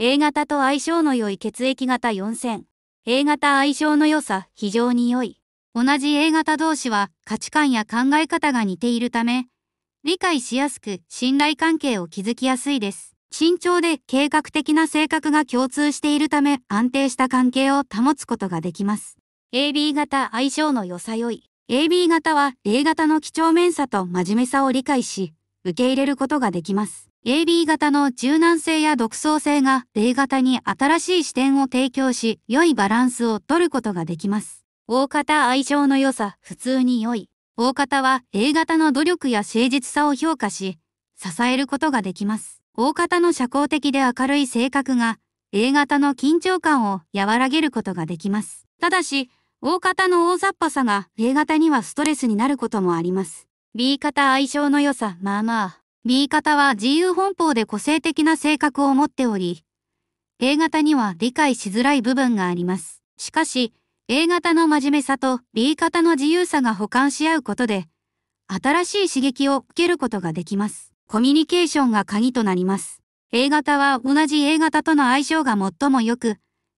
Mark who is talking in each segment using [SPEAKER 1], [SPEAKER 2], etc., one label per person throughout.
[SPEAKER 1] A 型と相性の良い血液型4000。A 型相性の良さ、非常に良い。同じ A 型同士は価値観や考え方が似ているため、理解しやすく信頼関係を築きやすいです。慎重で計画的な性格が共通しているため安定した関係を保つことができます。AB 型相性の良さ良い。AB 型は A 型の几帳面さと真面目さを理解し、受け入れることができます。AB 型の柔軟性や独創性が A 型に新しい視点を提供し、良いバランスを取ることができます。大型愛性の良さ、普通に良い。大型は A 型の努力や誠実さを評価し、支えることができます。大型の社交的で明るい性格が A 型の緊張感を和らげることができます。ただし、大型の大雑把さが A 型にはストレスになることもあります。B 型相性の良さ、まあまあ。B 型は自由奔放で個性的な性格を持っており、A 型には理解しづらい部分があります。しかし、A 型の真面目さと B 型の自由さが補完し合うことで、新しい刺激を受けることができます。コミュニケーションが鍵となります。A 型は同じ A 型との相性が最も良く、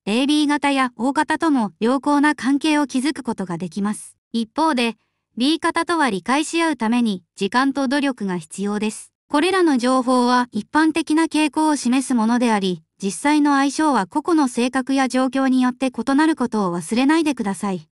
[SPEAKER 1] AB 型や O 型とも良好な関係を築くことができます。一方で、B 型とは理解し合うために時間と努力が必要です。これらの情報は一般的な傾向を示すものであり、実際の相性は個々の性格や状況によって異なることを忘れないでください。